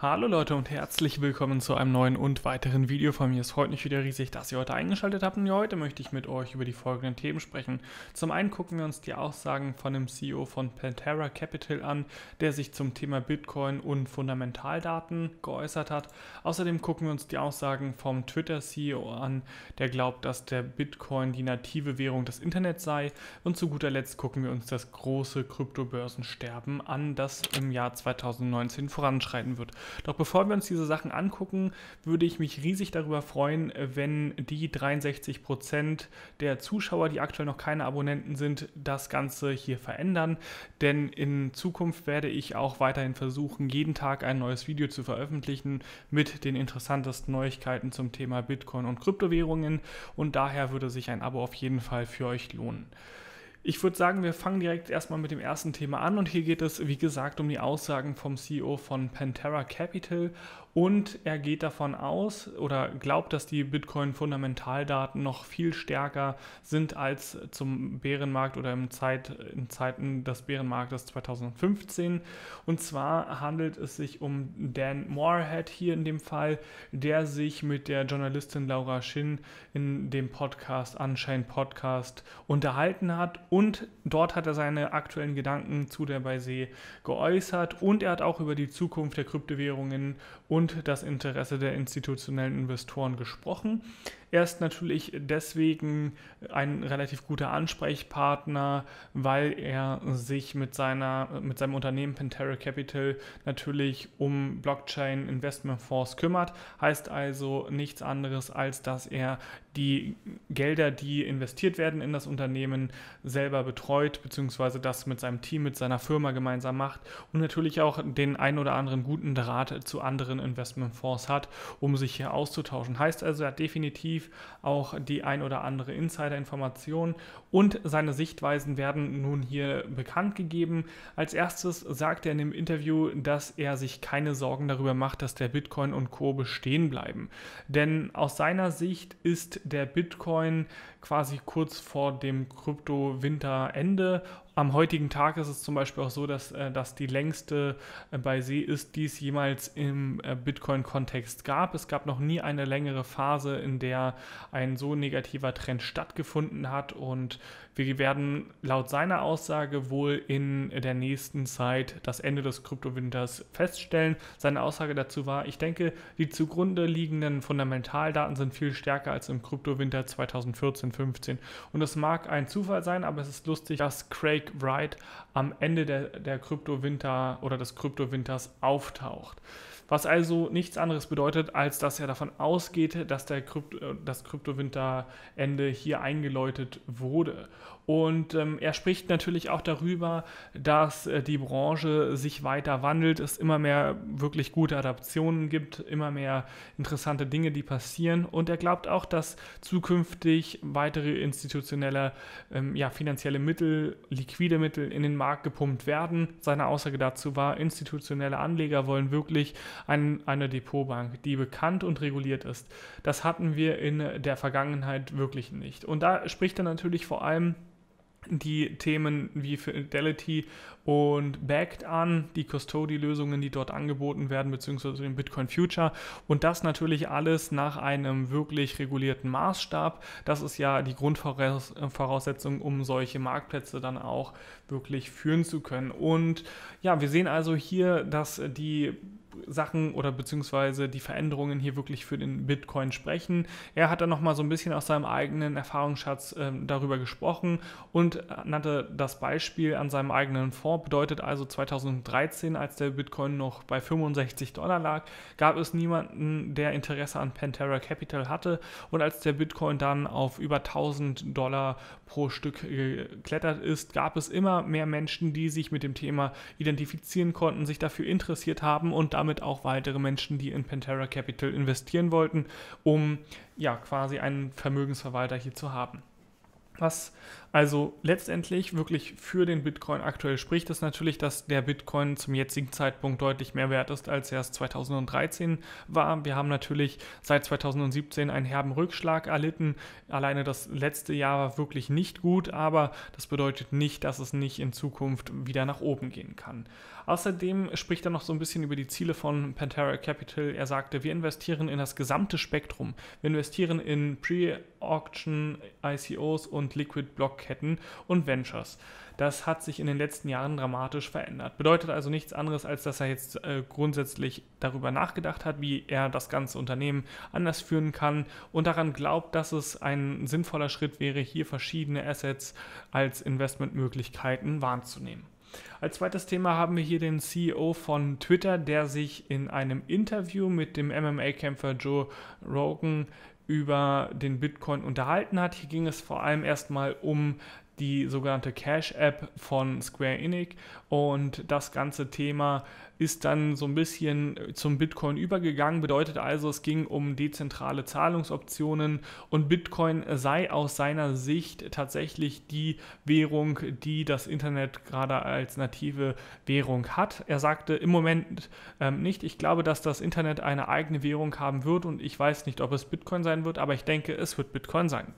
Hallo Leute und herzlich willkommen zu einem neuen und weiteren Video von mir. Es freut mich wieder riesig, dass ihr heute eingeschaltet habt und heute möchte ich mit euch über die folgenden Themen sprechen. Zum einen gucken wir uns die Aussagen von dem CEO von Pantera Capital an, der sich zum Thema Bitcoin und Fundamentaldaten geäußert hat. Außerdem gucken wir uns die Aussagen vom Twitter CEO an, der glaubt, dass der Bitcoin die native Währung des Internets sei. Und zu guter Letzt gucken wir uns das große Kryptobörsensterben an, das im Jahr 2019 voranschreiten wird. Doch bevor wir uns diese Sachen angucken, würde ich mich riesig darüber freuen, wenn die 63 Prozent der Zuschauer, die aktuell noch keine Abonnenten sind, das Ganze hier verändern. Denn in Zukunft werde ich auch weiterhin versuchen, jeden Tag ein neues Video zu veröffentlichen mit den interessantesten Neuigkeiten zum Thema Bitcoin und Kryptowährungen. Und daher würde sich ein Abo auf jeden Fall für euch lohnen. Ich würde sagen, wir fangen direkt erstmal mit dem ersten Thema an und hier geht es, wie gesagt, um die Aussagen vom CEO von Pantera Capital und er geht davon aus oder glaubt, dass die Bitcoin-Fundamentaldaten noch viel stärker sind als zum Bärenmarkt oder im Zeit, in Zeiten des Bärenmarktes 2015. Und zwar handelt es sich um Dan Moorhead hier in dem Fall, der sich mit der Journalistin Laura Shin in dem Podcast Unchained Podcast unterhalten hat. Und dort hat er seine aktuellen Gedanken zu der Beisee geäußert. Und er hat auch über die Zukunft der Kryptowährungen und und das Interesse der institutionellen Investoren gesprochen. Er ist natürlich deswegen ein relativ guter Ansprechpartner, weil er sich mit, seiner, mit seinem Unternehmen Pentera Capital natürlich um Blockchain Investment Investmentfonds kümmert. Heißt also nichts anderes, als dass er die Gelder, die investiert werden in das Unternehmen, selber betreut, beziehungsweise das mit seinem Team, mit seiner Firma gemeinsam macht und natürlich auch den ein oder anderen guten Draht zu anderen Investment Investmentfonds hat, um sich hier auszutauschen. Heißt also, er hat definitiv definitiv auch die ein oder andere Insider-Information und seine Sichtweisen werden nun hier bekannt gegeben. Als erstes sagt er in dem Interview, dass er sich keine Sorgen darüber macht, dass der Bitcoin und Co. bestehen bleiben. Denn aus seiner Sicht ist der Bitcoin quasi kurz vor dem Krypto-Winterende am heutigen Tag ist es zum Beispiel auch so, dass äh, das die längste äh, bei See ist, die es jemals im äh, Bitcoin-Kontext gab. Es gab noch nie eine längere Phase, in der ein so negativer Trend stattgefunden hat. Und wir werden laut seiner Aussage wohl in der nächsten Zeit das Ende des Kryptowinters feststellen. Seine Aussage dazu war, ich denke, die zugrunde liegenden Fundamentaldaten sind viel stärker als im Kryptowinter 2014-15. Und es mag ein Zufall sein, aber es ist lustig, dass Craig Wright am Ende der, der Kryptowinter oder des Kryptowinters auftaucht. Was also nichts anderes bedeutet, als dass er davon ausgeht, dass der Krypto, äh, das Kryptowinterende hier eingeläutet wurde. Und ähm, er spricht natürlich auch darüber, dass äh, die Branche sich weiter wandelt, es immer mehr wirklich gute Adaptionen gibt, immer mehr interessante Dinge, die passieren. Und er glaubt auch, dass zukünftig weitere institutionelle, ähm, ja, finanzielle Mittel, liquide Mittel in den Markt gepumpt werden. Seine Aussage dazu war, institutionelle Anleger wollen wirklich ein, eine Depotbank, die bekannt und reguliert ist. Das hatten wir in der Vergangenheit wirklich nicht. Und da spricht er natürlich vor allem die Themen wie Fidelity und Backed an, die Custody-Lösungen, die dort angeboten werden, beziehungsweise den Bitcoin Future. Und das natürlich alles nach einem wirklich regulierten Maßstab. Das ist ja die Grundvoraussetzung, um solche Marktplätze dann auch wirklich führen zu können. Und ja, wir sehen also hier, dass die Sachen oder beziehungsweise die Veränderungen hier wirklich für den Bitcoin sprechen. Er hat dann nochmal so ein bisschen aus seinem eigenen Erfahrungsschatz äh, darüber gesprochen und äh, nannte das Beispiel an seinem eigenen Fonds. Bedeutet also 2013, als der Bitcoin noch bei 65 Dollar lag, gab es niemanden, der Interesse an Pantera Capital hatte. Und als der Bitcoin dann auf über 1000 Dollar pro Stück geklettert ist, gab es immer mehr Menschen, die sich mit dem Thema identifizieren konnten, sich dafür interessiert haben und damit damit auch weitere Menschen, die in Pantera Capital investieren wollten, um ja quasi einen Vermögensverwalter hier zu haben. Was also letztendlich wirklich für den Bitcoin aktuell spricht, ist natürlich, dass der Bitcoin zum jetzigen Zeitpunkt deutlich mehr wert ist, als er es 2013 war. Wir haben natürlich seit 2017 einen herben Rückschlag erlitten. Alleine das letzte Jahr war wirklich nicht gut, aber das bedeutet nicht, dass es nicht in Zukunft wieder nach oben gehen kann. Außerdem spricht er noch so ein bisschen über die Ziele von Pantera Capital. Er sagte, wir investieren in das gesamte Spektrum. Wir investieren in Pre-Auction, ICOs und Liquid-Blockketten und Ventures. Das hat sich in den letzten Jahren dramatisch verändert. Bedeutet also nichts anderes, als dass er jetzt äh, grundsätzlich darüber nachgedacht hat, wie er das ganze Unternehmen anders führen kann und daran glaubt, dass es ein sinnvoller Schritt wäre, hier verschiedene Assets als Investmentmöglichkeiten wahrzunehmen. Als zweites Thema haben wir hier den CEO von Twitter, der sich in einem Interview mit dem MMA-Kämpfer Joe Rogan über den Bitcoin unterhalten hat. Hier ging es vor allem erstmal um die sogenannte Cash App von Square Enix und das ganze Thema ist dann so ein bisschen zum Bitcoin übergegangen, bedeutet also, es ging um dezentrale Zahlungsoptionen und Bitcoin sei aus seiner Sicht tatsächlich die Währung, die das Internet gerade als native Währung hat. Er sagte im Moment ähm, nicht, ich glaube, dass das Internet eine eigene Währung haben wird und ich weiß nicht, ob es Bitcoin sein wird, aber ich denke, es wird Bitcoin sein.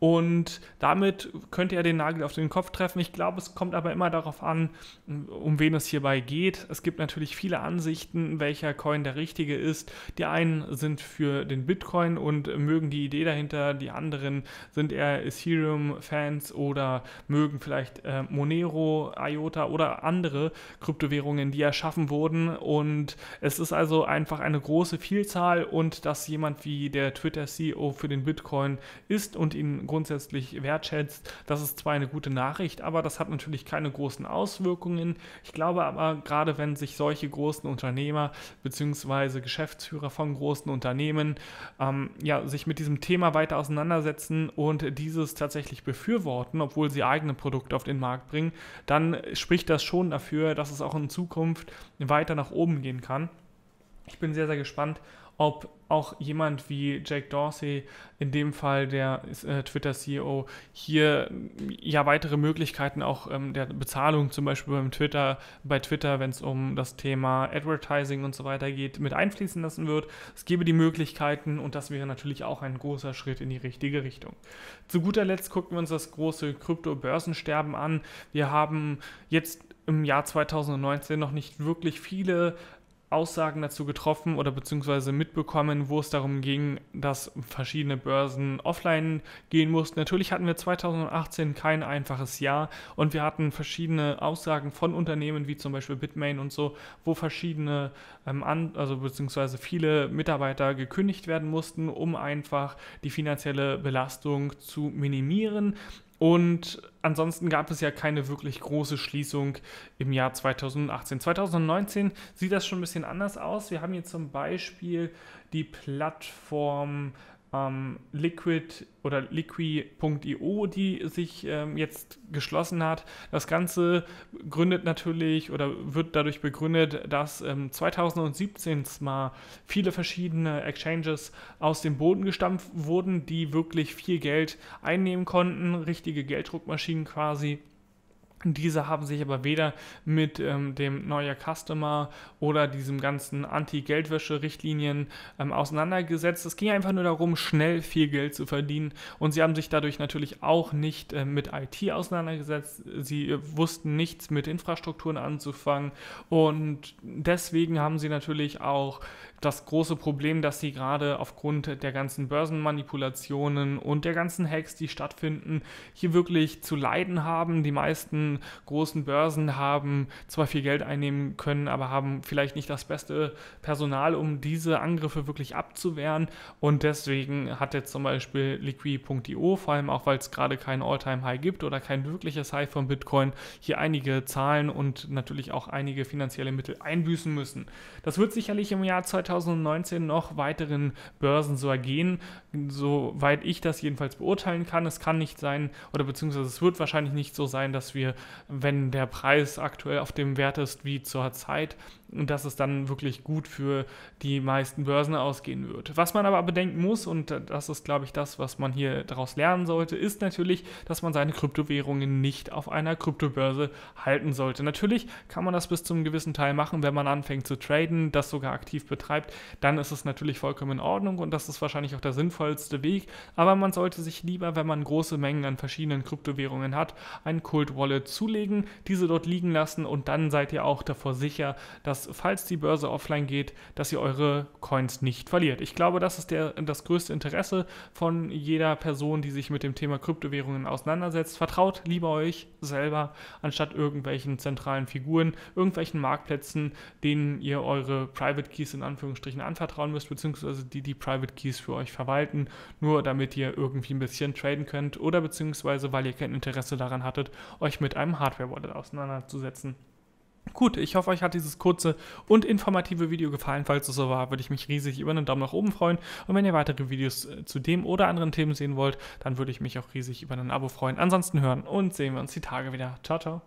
Und damit könnte er den Nagel auf den Kopf treffen. Ich glaube, es kommt aber immer darauf an, um wen es hierbei geht. Es gibt natürlich viele Ansichten, welcher Coin der richtige ist. Die einen sind für den Bitcoin und mögen die Idee dahinter, die anderen sind eher Ethereum-Fans oder mögen vielleicht äh, Monero, IOTA oder andere Kryptowährungen, die erschaffen wurden. Und es ist also einfach eine große Vielzahl und dass jemand wie der Twitter-CEO für den Bitcoin ist und ihn grundsätzlich wertschätzt. Das ist zwar eine gute Nachricht, aber das hat natürlich keine großen Auswirkungen. Ich glaube aber, gerade wenn sich solche großen Unternehmer bzw. Geschäftsführer von großen Unternehmen ähm, ja, sich mit diesem Thema weiter auseinandersetzen und dieses tatsächlich befürworten, obwohl sie eigene Produkte auf den Markt bringen, dann spricht das schon dafür, dass es auch in Zukunft weiter nach oben gehen kann. Ich bin sehr, sehr gespannt, ob auch jemand wie Jake Dorsey, in dem Fall der äh, Twitter-CEO, hier ja weitere Möglichkeiten auch ähm, der Bezahlung zum Beispiel beim Twitter, bei Twitter, wenn es um das Thema Advertising und so weiter geht, mit einfließen lassen wird. Es gäbe die Möglichkeiten und das wäre natürlich auch ein großer Schritt in die richtige Richtung. Zu guter Letzt gucken wir uns das große Krypto-Börsensterben an. Wir haben jetzt im Jahr 2019 noch nicht wirklich viele Aussagen dazu getroffen oder beziehungsweise mitbekommen, wo es darum ging, dass verschiedene Börsen offline gehen mussten. Natürlich hatten wir 2018 kein einfaches Jahr und wir hatten verschiedene Aussagen von Unternehmen wie zum Beispiel Bitmain und so, wo verschiedene, ähm, an, also beziehungsweise viele Mitarbeiter gekündigt werden mussten, um einfach die finanzielle Belastung zu minimieren. Und ansonsten gab es ja keine wirklich große Schließung im Jahr 2018. 2019 sieht das schon ein bisschen anders aus. Wir haben hier zum Beispiel die Plattform ähm, Liquid oder Liqui.io, die sich ähm, jetzt geschlossen hat. Das Ganze gründet natürlich oder wird dadurch begründet, dass ähm, 2017 mal viele verschiedene Exchanges aus dem Boden gestampft wurden, die wirklich viel Geld einnehmen konnten, richtige Gelddruckmaschinen quasi. Diese haben sich aber weder mit ähm, dem Neuer Customer oder diesem ganzen Anti-Geldwäsche-Richtlinien ähm, auseinandergesetzt. Es ging einfach nur darum, schnell viel Geld zu verdienen. Und sie haben sich dadurch natürlich auch nicht äh, mit IT auseinandergesetzt. Sie äh, wussten nichts mit Infrastrukturen anzufangen. Und deswegen haben sie natürlich auch das große Problem, dass sie gerade aufgrund der ganzen Börsenmanipulationen und der ganzen Hacks, die stattfinden, hier wirklich zu leiden haben. Die meisten großen, Börsen haben zwar viel Geld einnehmen können, aber haben vielleicht nicht das beste Personal, um diese Angriffe wirklich abzuwehren. Und deswegen hat jetzt zum Beispiel Liqui.io, vor allem auch weil es gerade kein All-Time-High gibt oder kein wirkliches High von Bitcoin, hier einige Zahlen und natürlich auch einige finanzielle Mittel einbüßen müssen. Das wird sicherlich im Jahr 2019 noch weiteren Börsen so ergehen, soweit ich das jedenfalls beurteilen kann. Es kann nicht sein, oder beziehungsweise es wird wahrscheinlich nicht so sein, dass wir wenn der Preis aktuell auf dem Wert ist wie zur Zeit und dass es dann wirklich gut für die meisten Börsen ausgehen wird. Was man aber bedenken muss, und das ist, glaube ich, das, was man hier daraus lernen sollte, ist natürlich, dass man seine Kryptowährungen nicht auf einer Kryptobörse halten sollte. Natürlich kann man das bis zum gewissen Teil machen, wenn man anfängt zu traden, das sogar aktiv betreibt, dann ist es natürlich vollkommen in Ordnung und das ist wahrscheinlich auch der sinnvollste Weg. Aber man sollte sich lieber, wenn man große Mengen an verschiedenen Kryptowährungen hat, ein Cold Wallet zulegen, diese dort liegen lassen und dann seid ihr auch davor sicher, dass dass, falls die Börse offline geht, dass ihr eure Coins nicht verliert. Ich glaube, das ist der, das größte Interesse von jeder Person, die sich mit dem Thema Kryptowährungen auseinandersetzt. Vertraut lieber euch selber, anstatt irgendwelchen zentralen Figuren, irgendwelchen Marktplätzen, denen ihr eure Private Keys in Anführungsstrichen anvertrauen müsst, beziehungsweise die die Private Keys für euch verwalten, nur damit ihr irgendwie ein bisschen traden könnt oder beziehungsweise, weil ihr kein Interesse daran hattet, euch mit einem Hardware-Wallet auseinanderzusetzen. Gut, ich hoffe, euch hat dieses kurze und informative Video gefallen. Falls es so war, würde ich mich riesig über einen Daumen nach oben freuen. Und wenn ihr weitere Videos äh, zu dem oder anderen Themen sehen wollt, dann würde ich mich auch riesig über ein Abo freuen. Ansonsten hören und sehen wir uns die Tage wieder. Ciao, ciao.